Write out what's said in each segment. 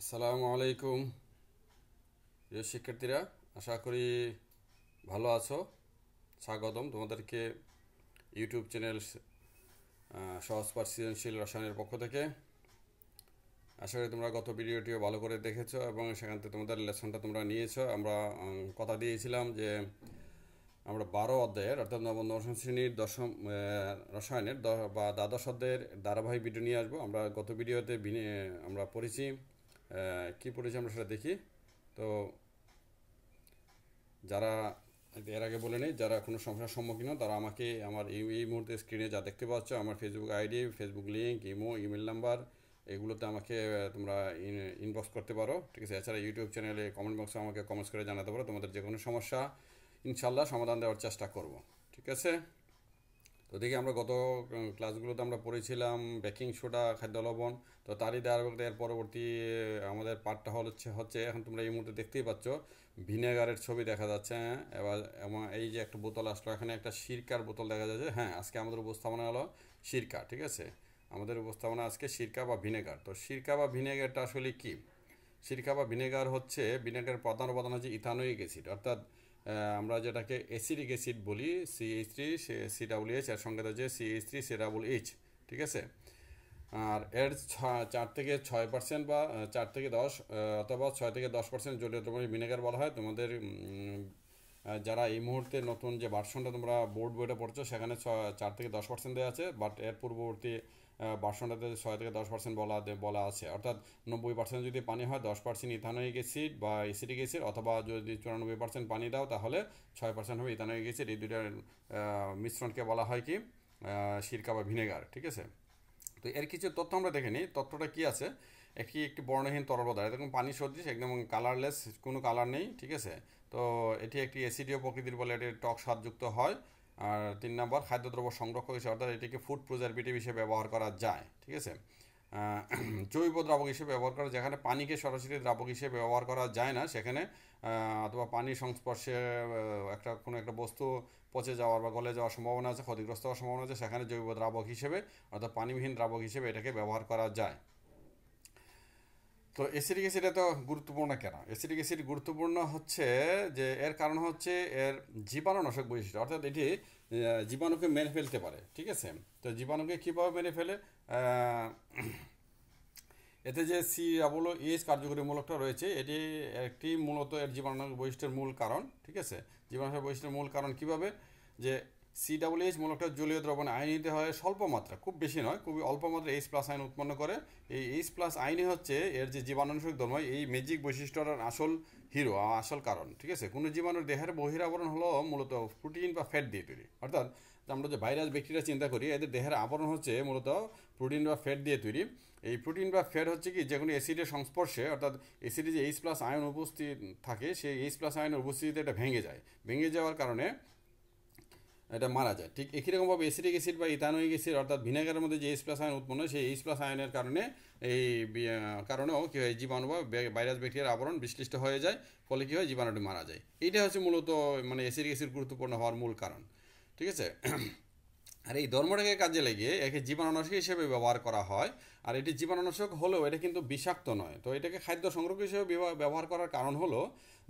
আসসালামু আলাইকুম প্রিয় শিক্ষার্থীরা আশা করি ভালো আছো স্বাগতম তোমাদেরকে ইউটিউব চ্যানেল সহজপাঠ সৃজনশীল রসায়নের পক্ষ থেকে আশা করি তোমরা গত ভিডিওটিও ভালো করে দেখেছো এবং সেখান থেকে তোমাদের লেসনটা তোমরা নিয়েছো আমরা কথা দিয়েছিলাম যে আমরা বারো অধ্যায়ের অর্থাৎ নবম দশম শ্রেণীর দশম রসায়নের বা দ্বাদশ অধ্যায়ের ধারাবাহিক ভিডিও নিয়ে আসবো আমরা গত ভিডিওতে আমরা পড়েছি কি পড়েছি আমরা সেটা দেখি তো যারা এর আগে বলে নেই যারা কোনো সমস্যার সম্মুখীন হন তারা আমাকে আমার এই এই মুহূর্তে স্ক্রিনে যা দেখতে পাচ্ছ আমার Facebook ID Facebook link imo email number এগুলোতে আমাকে তোমরা ইনবক্স করতে পারো ঠিক আছে এছাড়া ইউটিউব চ্যানেলে কমেন্ট বক্সে আমাকে কমেন্টস করে জানাতে পারো তোমাদের যে কোনো সমস্যা ইনশাল্লাহ সমাধান দেওয়ার চেষ্টা করব ঠিক আছে তো দেখি আমরা গত ক্লাসগুলোতে আমরা পড়েছিলাম বেকিং সোডা খাদ্য লবণ তো তারই দেওয়ার এর পরবর্তী আমাদের পার্টটা হল হচ্ছে হচ্ছে এখন তোমরা এই মুহূর্তে দেখতেই পাচ্ছ ভিনেগারের ছবি দেখা যাচ্ছে হ্যাঁ এবার এবং এই যে একটা বোতল আসলো এখানে একটা সিরকার বোতল দেখা যাচ্ছে হ্যাঁ আজকে আমাদের উপস্থাপনা হলো সিরকা ঠিক আছে আমাদের উপস্থাপনা আজকে সিরকা বা ভিনেগার তো সিরকা বা ভিনেগারটা আসলে কি সিরকা বা ভিনেগার হচ্ছে ভিনেগারের প্রধান উপাদান হচ্ছে ইথানোয়িক অ্যাসিড অর্থাৎ আমরা যেটাকে অ্যাসিডিক অ্যাসিড বলি C H three C double H এর সঙ্গে রয়েছে C H three C double H ঠিক আছে আর এর চার থেকে ছয় পার্সেন্ট বা চার থেকে দশ অথবা ছয় থেকে দশ পার্সেন্ট জলীয় দ্রবণের ভিনেগার বলা হয় তোমাদের যারা এই মুহূর্তে নতুন যে ভার্সনটা তোমরা বোর্ড বইটা পড়ছো সেখানে চার থেকে দশ পার্সেন্ট দেওয়া আছে বাট এর পূর্ববর্তী ভার্সনটাতে ছয় থেকে দশ পার্সেন্ট বলা বলা আছে অর্থাৎ নব্বই পার্সেন্ট যদি পানি হয় দশ পার্সেন্ট ইথানোয়িক অ্যাসিড বা এসিডিক অ্যাসিড অথবা যদি চুরানব্বই পার্সেন্ট পানি দাও তাহলে ছয় পার্সেন্ট হবে ইথানোয়িক অ্যাসিড এই দুইটার মিশ্রণকে বলা হয় কি সিরকা বা ভিনেগার ঠিক আছে তো এর কিছু তথ্য আমরা দেখে নিই তথ্যটা কী আছে একটি একটি বর্ণহীন তরল পদার্থ এরকম পানি সদৃশ একদম কালারলেস কোনো কালার নেই ঠিক আছে তো এটি একটি এসিডিও প্রকৃতির বলে এটি টক স্বাদযুক্ত হয় আর তিন নম্বর খাদ্যদ্রব্য সংরক্ষক হিসেবে অর্থাৎ এটিকে ফুড প্রিজারভেটিভ হিসেবে ব্যবহার করা যায় ঠিক আছে জৈব দ্রাবক হিসেবে ব্যবহার করা যেখানে পানিকে সরাসরি দ্রাবক হিসেবে ব্যবহার করা যায় না সেখানে অথবা পানির সংস্পর্শে একটা কোনো একটা বস্তু পচে যাওয়ার বা গলে যাওয়ার সম্ভাবনা আছে ক্ষতিগ্রস্ত হওয়ার সম্ভাবনা আছে সেখানে জৈব দ্রাবক হিসেবে অর্থাৎ পানিবিহীন দ্রাবক হিসেবে এটাকে ব্যবহার করা যায় তো অ্যাসিডিক অ্যাসিড এত গুরুত্বপূর্ণ কেন অ্যাসিডিক অ্যাসিড গুরুত্বপূর্ণ হচ্ছে যে এর কারণ হচ্ছে এর জীবাণুনাশক বৈশিষ্ট্য অর্থাৎ এটি জীবাণুকে মেরে ফেলতে পারে ঠিক আছে তো জীবাণুকে কীভাবে মেরে ফেলে এতে যে সি ডাবলো ইস কার্যকরী মূলকটা রয়েছে এটি একটি মূলত এর জীবাণুনাশক বৈশিষ্ট্যের মূল কারণ ঠিক আছে জীবাণুনাশক বৈশিষ্ট্যের মূল কারণ কীভাবে যে সিডাব্লিউএইচ মূলত জলীয় দ্রবণে নিতে হয় স্বল্প মাত্রা খুব বেশি নয় খুবই অল্প মাত্রা এইচ প্লাস আইন উৎপন্ন করে এই এইচ প্লাস আইনই হচ্ছে এর যে জীবাণুনাশক ধর্ম এই ম্যাজিক বৈশিষ্ট্যটার আসল হিরো আসল কারণ ঠিক আছে কোনো জীবাণুর দেহের বহিরাবরণ হলো মূলত প্রোটিন বা ফ্যাট দিয়ে তৈরি অর্থাৎ আমরা যে ভাইরাস ব্যাকটেরিয়া চিন্তা করি এদের দেহের আবরণ হচ্ছে মূলত প্রোটিন বা ফ্যাট দিয়ে তৈরি এই প্রোটিন বা ফ্যাট হচ্ছে কি যে কোনো অ্যাসিডের সংস্পর্শে অর্থাৎ অ্যাসিডে যে এইচ প্লাস আয়ন উপস্থিত থাকে সেই এইচ প্লাস আয়নের উপস্থিতিতে এটা ভেঙে যায় ভেঙে যাওয়ার কারণে এটা মারা যায় ঠিক একই রকমভাবে এসিডিক অ্যাসিড বা ইথানোয়িক অ্যাসিড অর্থাৎ ভিনেগারের মধ্যে যে এইচ প্লাস আয়ন উৎপন্ন হয় সেই এইচ প্লাস আয়নের কারণে এই কারণেও কী হয় জীবাণু বা ভাইরাস ব্যাকটেরিয়ার আবরণ বিশ্লিষ্ট হয়ে যায় ফলে কী হয় জীবাণুটি মারা যায় এইটা হচ্ছে মূলত মানে এসিডিক অ্যাসিড গুরুত্বপূর্ণ হওয়ার মূল কারণ ঠিক আছে আর এই ধর্মটাকে কাজে লেগে একে জীবাণুনাশক হিসেবে ব্যবহার করা হয় আর এটি জীবাণুনাশক হলেও এটা কিন্তু বিষাক্ত নয় তো এটাকে খাদ্য সংগ্রহ হিসেবে ব্যবহার করার কারণ হলো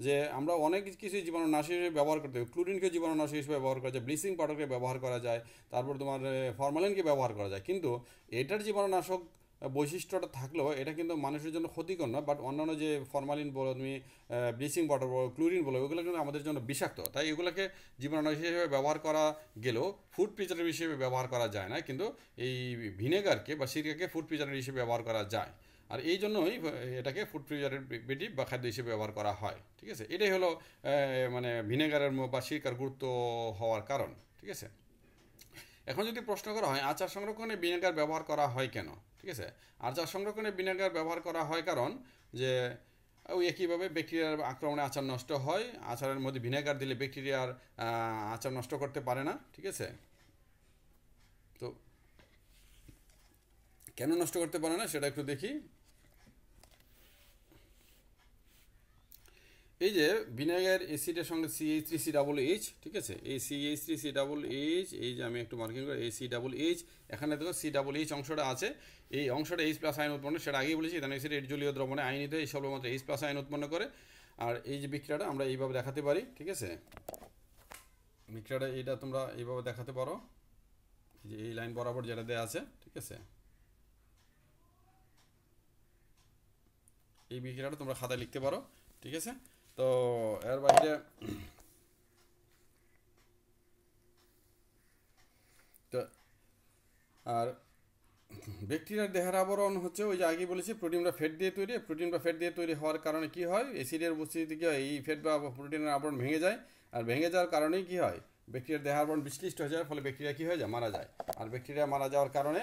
যে আমরা অনেক কিছু জীবাণুনাশক হিসেবে ব্যবহার করতে পারি ক্লোরিনকে জীবাণুনাশক হিসেবে ব্যবহার করা যায় ব্লিচিং পাউডারকে ব্যবহার করা যায় তারপর তোমার ফরমালিনকে ব্যবহার করা যায় কিন্তু এটার জীবাণুনাশক বৈশিষ্ট্যটা থাকলেও এটা কিন্তু মানুষের জন্য ক্ষতিকর নয় বাট অন্যান্য যে ফরমালিন বলো তুমি ব্লিচিং ওয়াটার বলো ক্লোরিন বলো ওগুলো কিন্তু আমাদের জন্য বিষাক্ত তাই এগুলোকে জীবাণু হিসেবে ব্যবহার করা গেলেও ফুড পিচারের হিসেবে ব্যবহার করা যায় না কিন্তু এই ভিনেগারকে বা সিরকাকে ফুড পিচারের হিসেবে ব্যবহার করা যায় আর এই জন্যই এটাকে ফুড প্রিজারভেটিভ বা খাদ্য হিসেবে ব্যবহার করা হয় ঠিক আছে এটাই হলো মানে ভিনেগারের বা সিরকার গুরুত্ব হওয়ার কারণ ঠিক আছে এখন যদি প্রশ্ন করা হয় আচার সংরক্ষণে ভিনেগার ব্যবহার করা হয় কেন ঠিক আছে আচার সংরক্ষণে ভিনেগার ব্যবহার করা হয় কারণ যে ওই একইভাবে ব্যাকটেরিয়ার আক্রমণে আচার নষ্ট হয় আচারের মধ্যে ভিনেগার দিলে ব্যাকটেরিয়ার আচার নষ্ট করতে পারে না ঠিক আছে তো কেন নষ্ট করতে পারে না সেটা একটু দেখি এই যে ভিনেগার এসিডের সঙ্গে H three C double H ঠিক আছে এই H three C double H এই যে আমি একটু মার্কিং করি এই সি ডাবল এইচ এখানে দেখো সি ডাবল এইচ অংশটা আছে এই অংশটা এইচ প্লাস আইন উৎপন্ন সেটা আগেই বলেছি এখানে এসিড জলীয় দ্রবণে আইনিতে এই সর্বমাত্র এইচ প্লাস আইন উৎপন্ন করে আর এই যে বিক্রিয়াটা আমরা এইভাবে দেখাতে পারি ঠিক আছে বিক্রিয়াটা এটা তোমরা এইভাবে দেখাতে পারো যে এই লাইন বরাবর যেটা দেওয়া আছে ঠিক আছে এই বিক্রিয়াটা তোমরা খাতায় লিখতে পারো ঠিক আছে তো এর বাইরে আর ব্যাকটেরিয়ার দেহের আবরণ হচ্ছে ওই যে আগে বলেছি প্রোটিনটা ফ্যাট দিয়ে তৈরি প্রোটিনটা ফ্যাট দিয়ে তৈরি হওয়ার কারণে কি হয় অ্যাসিডের উপস্থিতি কী হয় এই ফ্যাট বা প্রোটিনের আবরণ ভেঙে যায় আর ভেঙে যাওয়ার কারণেই কি হয় ব্যাকটেরিয়ার দেহের আবরণ বিশ্লিষ্ট হয়ে যায় ফলে ব্যাকটেরিয়া কী হয়ে যায় মারা যায় আর ব্যাকটেরিয়া মারা যাওয়ার কারণে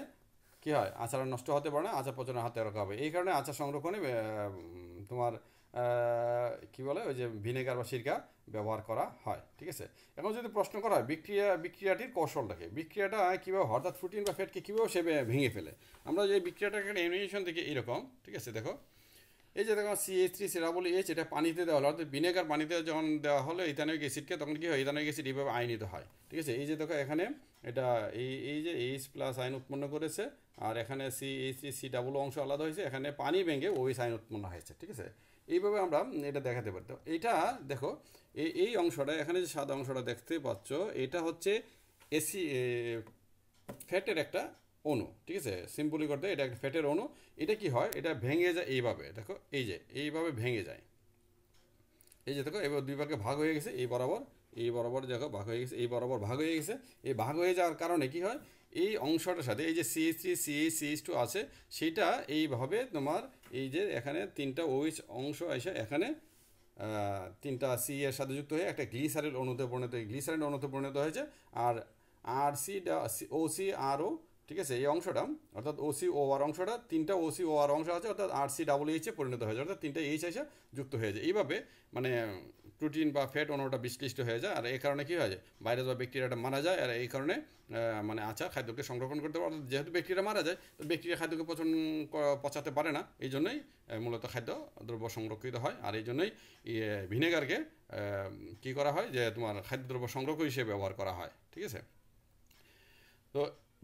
কি হয় আচার নষ্ট হতে পারে না আচার পচনের হাতে রাখা হবে এই কারণে আচার সংরক্ষণে তোমার কি বলে ওই যে ভিনেগার বা সিরকা ব্যবহার করা হয় ঠিক আছে এখন যদি প্রশ্ন করা হয় বিক্রিয়া বিক্রিয়াটির কৌশলটাকে বিক্রিয়াটা কীভাবে হঠাৎ ফুটিন বা ফ্যাটকে কীভাবে সে ভেঙে ফেলে আমরা যে বিক্রিয়াটাকে এমিনেশন থেকে এরকম ঠিক আছে দেখো এই যে দেখো সি এইচ থ্রি বলি এইচ এটা পানিতে দেওয়া হলো অর্থাৎ ভিনেগার পানিতে যখন দেওয়া হলো ইথানোয়িক অ্যাসিডকে তখন কী হয় ইথানোয়িক অ্যাসিড এইভাবে আয়নিত হয় ঠিক আছে এই যে দেখো এখানে এটা এই এই যে এইচ প্লাস আইন উৎপন্ন করেছে আর এখানে সি এইচ সি ডাবল অংশ আলাদা হয়েছে এখানে পানি ভেঙে ওই সাইন উৎপন্ন হয়েছে ঠিক আছে এইভাবে আমরা এটা দেখাতে পারতাম এটা দেখো এই অংশটা এখানে যে সাদা অংশটা দেখতে পাচ্ছ এটা হচ্ছে এসি ফ্যাটের একটা অণু ঠিক আছে সিম্পলি করতে এটা একটা ফ্যাটের অণু এটা কি হয় এটা ভেঙে যায় এইভাবে দেখো এই যে এইভাবে ভেঙে যায় এই যে দেখো এবার দুই ভাগে ভাগ হয়ে গেছে এই বরাবর এই বরাবর দেখো ভাগ হয়ে গেছে এই বরাবর ভাগ হয়ে গেছে এই ভাগ হয়ে যাওয়ার কারণে কি হয় এই অংশটার সাথে এই যে C S three C S C H two আছে সেটা এইভাবে তোমার এই যে এখানে তিনটা ওইচ অংশ এসে এখানে তিনটা সি এর সাথে যুক্ত হয়ে একটা গ্লিসারের অণুতে পরিণত হয়ে গ্লিসারের অণুতে পরিণত হয়েছে আর আর সি ও সি আর ও ঠিক আছে এই অংশটা অর্থাৎ ও সি ও আর অংশটা তিনটা ওসি ও আর অংশ আছে অর্থাৎ আর সি ডাবল এইচে পরিণত হয়েছে অর্থাৎ তিনটা এইচ এসে যুক্ত হয়েছে এইভাবে মানে প্রোটিন বা ফ্যাট অন্যটা বিশ্লিষ্ট হয়ে যায় আর এই কারণে কী হয়ে যায় ভাইরাস বা ব্যাকটেরিয়াটা মারা যায় আর এই কারণে মানে আচার খাদ্যকে সংরক্ষণ করতে পারে যেহেতু ব্যাকটেরিয়া মারা যায় তো ব্যাকটেরিয়া খাদ্যকে পচন পচাতে পারে না এই জন্যই মূলত খাদ্য দ্রব্য সংরক্ষিত হয় আর এই জন্যই ভিনেগারকে কী করা হয় যে তোমার খাদ্যদ্রব্য সংরক্ষক হিসেবে ব্যবহার করা হয় ঠিক আছে তো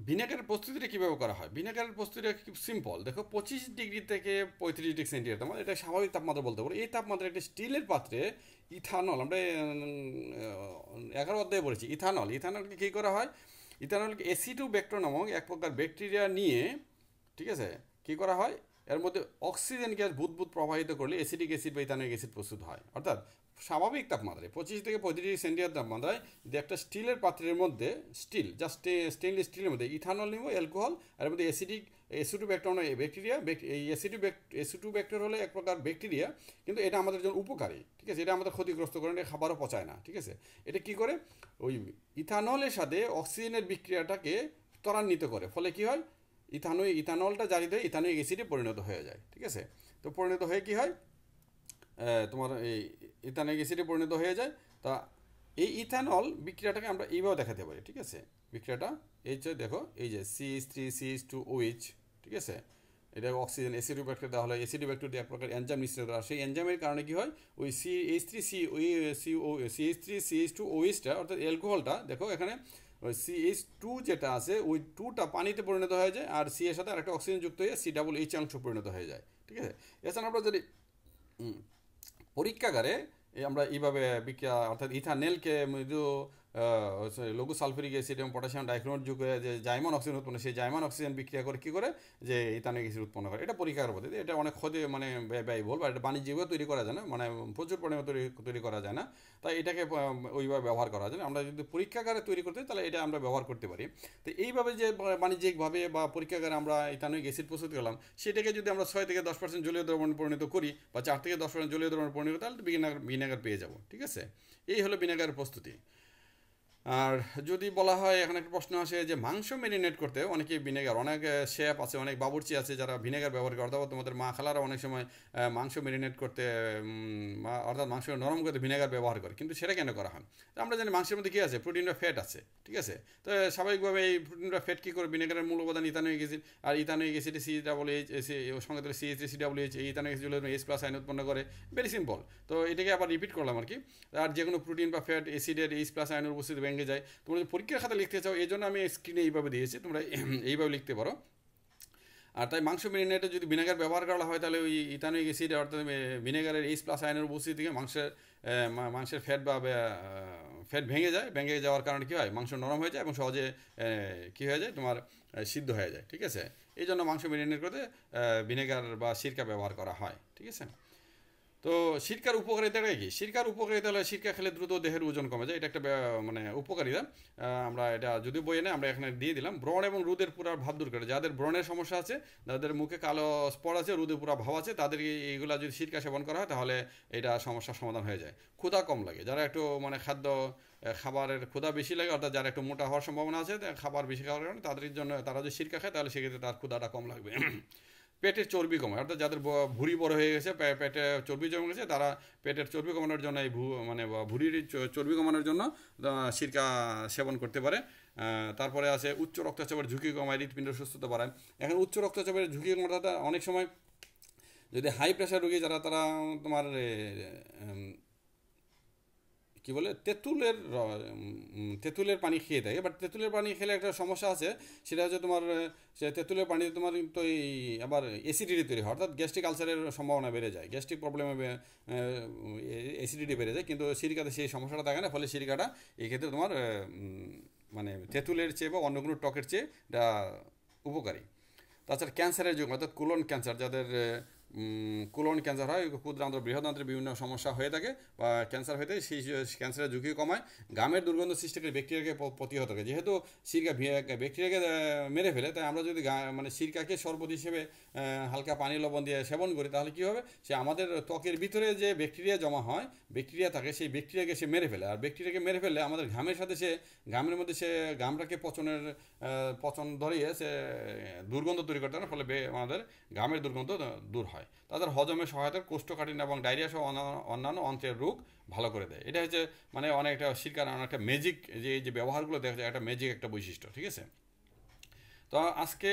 ভিনেগারের প্রস্তুতিটা কীভাবে করা হয় ভিনেগারের প্রস্তুতিটা খুব সিম্পল দেখো পঁচিশ ডিগ্রি থেকে পঁয়ত্রিশ ডিগ্রি সেন্টিগ্রেড তাপমাত্রা মানে এটা স্বাভাবিক তাপমাত্রা বলতে পারো এই তাপমাত্রা একটা স্টিলের পাত্রে ইথানল আমরা এগারো অধ্যায়ে বলেছি ইথানল ইথানলকে কী করা হয় ইথানলকে এসিটু ব্যাক্টর নামক এক প্রকার ব্যাকটেরিয়া নিয়ে ঠিক আছে কী করা হয় এর মধ্যে অক্সিজেন গ্যাস বুদবুদ প্রবাহিত করলে অ্যাসিডিক অ্যাসিড বা ইথানিক অ্যাসিড প্রস্তুত হয় অর্থাৎ স্বাভাবিক তাপমাত্রায় পঁচিশ থেকে পঁয়ত্রিশ ডিগ্রি সেন্টিগ্রেড তাপমাত্রায় যে একটা স্টিলের পাত্রের মধ্যে স্টিল জাস্ট স্টেনলেস স্টিলের মধ্যে ইথানল নিব অ্যালকোহল এর মধ্যে অ্যাসিডিক এসিটু ব্যাক্টর ব্যাকটেরিয়া এই অ্যাসিডু এসিটু ব্যাক্টর হলে এক প্রকার ব্যাকটেরিয়া কিন্তু এটা আমাদের জন্য উপকারী ঠিক আছে এটা আমাদের ক্ষতিগ্রস্ত করে না খাবারও পচায় না ঠিক আছে এটা কি করে ওই ইথানলের সাথে অক্সিজেনের বিক্রিয়াটাকে ত্বরান্বিত করে ফলে কি হয় ইথানো ইথানলটা জারিত হয়ে ইথানোয়িক অ্যাসিডে পরিণত হয়ে যায় ঠিক আছে তো পরিণত হয়ে কি হয় তোমার এই ইথানোয়িক অ্যাসিডে পরিণত হয়ে যায় তা এই ইথানল বিক্রিয়াটাকে আমরা এইভাবে দেখাতে পারি ঠিক আছে বিক্রিয়াটা এই যে দেখো এই যে C H three C H two H ঠিক আছে এটা অক্সিজেন অ্যাসিডিক ব্যাকটেরিয়া দেওয়া হলো অ্যাসিডিক ব্যাকটেরিয়া এক প্রকার এনজাম মিশ্রিত করা সেই এনজামের কারণে কী হয় ওই সি এইচ থ্রি সি ওই C O C H three C H two ওইচটা অর্থাৎ অ্যালকোহলটা দেখো এখানে ওই সি এইচ টু যেটা আছে ওই টুটা পানিতে পরিণত হয়ে যায় আর সি এর সাথে আরেকটা অক্সিজেন যুক্ত হয়ে সি ডাবল এইচ অংশ পরিণত হয়ে যায় ঠিক আছে এছাড়া আমরা যদি পরীক্ষাগারে আমরা এইভাবে বিক্রিয়া অর্থাৎ ইথানেলকে মৃদু লঘু সালফিউরিক অ্যাসিড এবং পটাশিয়াম ডাইক্রোমেট যুগে যে জাইমন অক্সিজেন উৎপন্ন সেই জাইমন অক্সিজেন বিক্রিয়া করে কী করে যে ইথানিক অ্যাসিড উৎপন্ন করে এটা পরীক্ষার পদ্ধতি এটা অনেক ক্ষতি মানে ব্যয়বহুল বা এটা বাণিজ্যিকভাবে তৈরি করা যায় না মানে প্রচুর পরিমাণে তৈরি তৈরি করা যায় না তাই এটাকে ওইভাবে ব্যবহার করা যায় না আমরা যদি পরীক্ষাগারে তৈরি করতে তাহলে এটা আমরা ব্যবহার করতে পারি তো এইভাবে যে বাণিজ্যিকভাবে বা পরীক্ষাগারে আমরা ইথানিক অ্যাসিড প্রস্তুত করলাম সেটাকে যদি আমরা ছয় থেকে দশ পার্সেন্ট জলীয় দ্রবণ পরিণত করি বা চার থেকে দশ পার্সেন্ট জলীয় দ্রবণ পরিণত তাহলে বিনাগার বিনাগার পেয়ে যাবো ঠিক আছে এই হলো বিনাগারের প্রস্তুতি আর যদি বলা হয় এখানে একটা প্রশ্ন আসে যে মাংস ম্যারিনেট করতে অনেকেই ভিনেগার অনেক শেফ আছে অনেক বাবুর্চি আছে যারা ভিনেগার ব্যবহার করে অর্থাৎ তোমাদের মা খালারা অনেক সময় মাংস ম্যারিনেট করতে অর্থাৎ মাংস নরম করতে ভিনেগার ব্যবহার করে কিন্তু সেটা কেন করা হয় আমরা জানি মাংসের মধ্যে কী আছে প্রোটিনটা ফ্যাট আছে ঠিক আছে তো স্বাভাবিকভাবে এই প্রোটিনটা ফ্যাট কী করে ভিনেগারের মূল উপাদান ইথানোয়িক অ্যাসিড আর ethanoic acid C double H এসি ওর সঙ্গে তাহলে সিএইচ সি ডাবল এইচ এই ইথানোয়িক অ্যাসিডগুলো এস প্লাস আইন উৎপন্ন করে ভেরি সিম্পল তো এটাকে আবার রিপিট করলাম আর কি আর যে কোনো প্রোটিন বা ফ্যাট এসিডের এইচ প্লাস আইন উপস্থিত ভেঙে যায় তোমরা যদি পরীক্ষার খাতা লিখতে চাও এই জন্য আমি স্ক্রিনে এইভাবে দিয়েছি তোমরা এইভাবে লিখতে পারো আর তাই মাংস মেরিনেটে যদি ভিনেগার ব্যবহার করা হয় তাহলে ওই ইথানিক অ্যাসিড অর্থাৎ ভিনেগারের এইচ প্লাস আয়নের উপস্থিতি থেকে মাংসের মাংসের ফ্যাট বা ফ্যাট ভেঙে যায় ভেঙে যাওয়ার কারণে কী হয় মাংস নরম হয়ে যায় এবং সহজে কী হয়ে যায় তোমার সিদ্ধ হয়ে যায় ঠিক আছে এই জন্য মাংস মেরিনেট করতে ভিনেগার বা সিরকা ব্যবহার করা হয় ঠিক আছে তো সিরকার উপকারিতাটা কি সিরকার উপকারিতা হলে সিরকা খেলে দ্রুত দেহের ওজন কমে যায় এটা একটা মানে উপকারিতা আমরা এটা যদি বইয়ে নেই আমরা এখানে দিয়ে দিলাম ব্রণ এবং রোদের পুরা ভাব দূর করে যাদের ব্রণের সমস্যা আছে যাদের মুখে কালো স্পট আছে রোদে পুরা ভাব আছে তাদের এইগুলা যদি সিরকা সেবন করা হয় তাহলে এটা সমস্যার সমাধান হয়ে যায় ক্ষুধা কম লাগে যারা একটু মানে খাদ্য খাবারের ক্ষুধা বেশি লাগে অর্থাৎ যারা একটু মোটা হওয়ার সম্ভাবনা আছে খাবার বেশি খাওয়ার কারণে তাদের জন্য তারা যদি সিরকা খায় তাহলে সেক্ষেত্রে তার ক্ষুধাটা কম লাগবে পেটের চর্বি কমায় অর্থাৎ যাদের ভুঁড়ি বড় হয়ে গেছে পেটে চর্বি জমে গেছে তারা পেটের চর্বি কমানোর জন্য এই ভু মানে ভুঁড়ির চর্বি কমানোর জন্য সিরকা সেবন করতে পারে তারপরে আছে উচ্চ রক্তচাপের ঝুঁকি কমায় হৃৎপিণ্ড সুস্থতা বাড়ায় এখন উচ্চ রক্তচাপের ঝুঁকি কমাটা অনেক সময় যদি হাই প্রেশার রোগী যারা তারা তোমার কি বলে তেঁতুলের তেঁতুলের পানি খেয়ে থাকে বাট তেঁতুলের পানি খেলে একটা সমস্যা আছে সেটা হচ্ছে তোমার সে তেঁতুলের পানিতে তোমার কিন্তু এই আবার অ্যাসিডিটি তৈরি হয় অর্থাৎ গ্যাস্ট্রিক আলসারের সম্ভাবনা বেড়ে যায় গ্যাস্ট্রিক প্রবলেমে অ্যাসিডিটি বেড়ে যায় কিন্তু সিরিকাতে সেই সমস্যাটা থাকে না ফলে সিরিকাটা এই ক্ষেত্রে তোমার মানে তেঁতুলের চেয়ে বা অন্য কোনো টকের চেয়ে এটা উপকারী তাছাড়া ক্যান্সারের যুগ অর্থাৎ কোলন ক্যান্সার যাদের কোলন ক্যান্সার হয় ক্ষুদ্রান্ত বৃহদান্ত্রের বিভিন্ন সমস্যা হয়ে থাকে বা ক্যান্সার হয়ে থাকে সেই ক্যান্সারের ঝুঁকি কমায় গামের দুর্গন্ধ সৃষ্টিকারী ব্যাকটেরিয়াকে প্রতিহত করে যেহেতু সিরকা ব্যাকটেরিয়াকে মেরে ফেলে তাই আমরা যদি মানে সিরকাকে শরবত হিসেবে হালকা পানি লবণ দিয়ে সেবন করি তাহলে কী হবে সে আমাদের ত্বকের ভিতরে যে ব্যাকটেরিয়া জমা হয় ব্যাকটেরিয়া থাকে সেই ব্যাকটেরিয়াকে সে মেরে ফেলে আর ব্যাকটেরিয়াকে মেরে ফেলে আমাদের ঘামের সাথে সে ঘামের মধ্যে সে ঘামটাকে পচনের পচন ধরিয়ে সে দুর্গন্ধ তৈরি করতে পারে ফলে আমাদের ঘামের দুর্গন্ধ দূর হয় হয় তাদের হজমে সহায়তার কোষ্ঠকাঠিন্য এবং ডায়রিয়া সহ অন্যান্য অন্ত্রের রোগ ভালো করে দেয় এটা হচ্ছে মানে অনেকটা শিরকার অনেকটা ম্যাজিক যে যে ব্যবহারগুলো দেখা যায় একটা ম্যাজিক একটা বৈশিষ্ট্য ঠিক আছে তো আজকে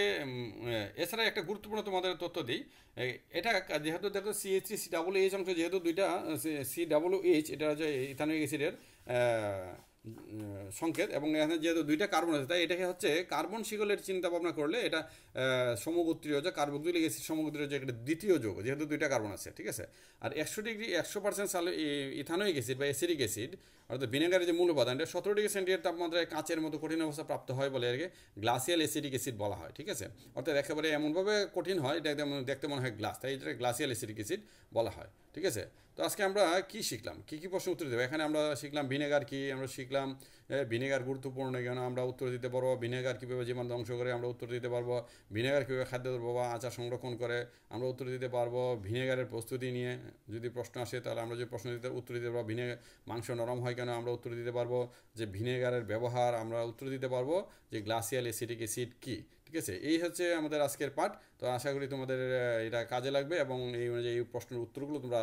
এছাড়া একটা গুরুত্বপূর্ণ তোমাদের তথ্য দিই এটা যেহেতু দেখো এইচ সি ডাবলু এইচ অংশ যেহেতু দুইটা সি ডাবল এইচ এটা হচ্ছে ইথানিক অ্যাসিডের সংকেত এবং এখানে যেহেতু দুইটা কার্বন আছে তাই এটাকে হচ্ছে কার্বন শিকলের চিন্তা ভাবনা করলে এটা সমগোত্রীয় যে কার্বক্সিলিক এসিড সমগোত্রীয় যে এটা দ্বিতীয় যোগ যেহেতু দুইটা কার্বন আছে ঠিক আছে আর একশো ডিগ্রি একশো পার্সেন্ট সাল ইথানোইক অ্যাসিড বা অ্যাসিডিক অ্যাসিড অর্থাৎ ভিনেগারের যে মূল উপাদান এটা সতেরো ডিগ্রি সেন্টিগ্রেড তাপমাত্রায় কাঁচের মতো কঠিন অবস্থা প্রাপ্ত হয় বলে একে গ্লাসিয়াল অ্যাসিডিক অ্যাসিড বলা হয় ঠিক আছে অর্থাৎ একেবারে এমনভাবে কঠিন হয় এটা একদম দেখতে মনে হয় গ্লাস তাই এটা গ্লাসিয়াল অ্যাসিডিক অ্যাসিড বলা হয় ঠিক আছে তো আজকে আমরা কি শিখলাম কি কি প্রশ্ন উত্তর দেবো এখানে আমরা শিখলাম ভিনেগার কি আমরা শিখলাম ভিনেগার গুরুত্বপূর্ণ কেন আমরা উত্তর দিতে পারবো ভিনেগার কীভাবে জীবন ধ্বংস করে আমরা উত্তর দিতে পারবো ভিনেগার কীভাবে খাদ্য দ্রব্য বা আচার সংরক্ষণ করে আমরা উত্তর দিতে পারবো ভিনেগারের প্রস্তুতি নিয়ে যদি প্রশ্ন আসে তাহলে আমরা যে প্রশ্ন দিতে উত্তর দিতে পারবো ভিনে মাংস নরম হয় কেন আমরা উত্তর দিতে পারবো যে ভিনেগারের ব্যবহার আমরা উত্তর দিতে পারবো যে গ্লাসিয়াল অ্যাসিডিক অ্যাসিড কী ঠিক আছে এই হচ্ছে আমাদের আজকের পাঠ তো আশা করি তোমাদের এটা কাজে লাগবে এবং এই অনুযায়ী এই প্রশ্নের উত্তরগুলো তোমরা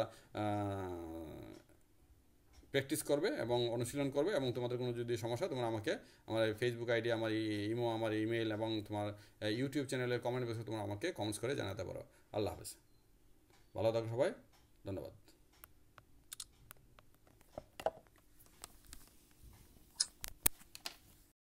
প্র্যাকটিস করবে এবং অনুশীলন করবে এবং তোমাদের কোনো যদি সমস্যা তোমরা আমাকে আমার ফেসবুক আইডি আমার ইমো আমার ইমেল এবং তোমার ইউটিউব চ্যানেলের কমেন্ট বক্সে তোমরা আমাকে কমেন্টস করে জানাতে পারো আল্লাহ হাফেজ ভালো থাকো সবাই ধন্যবাদ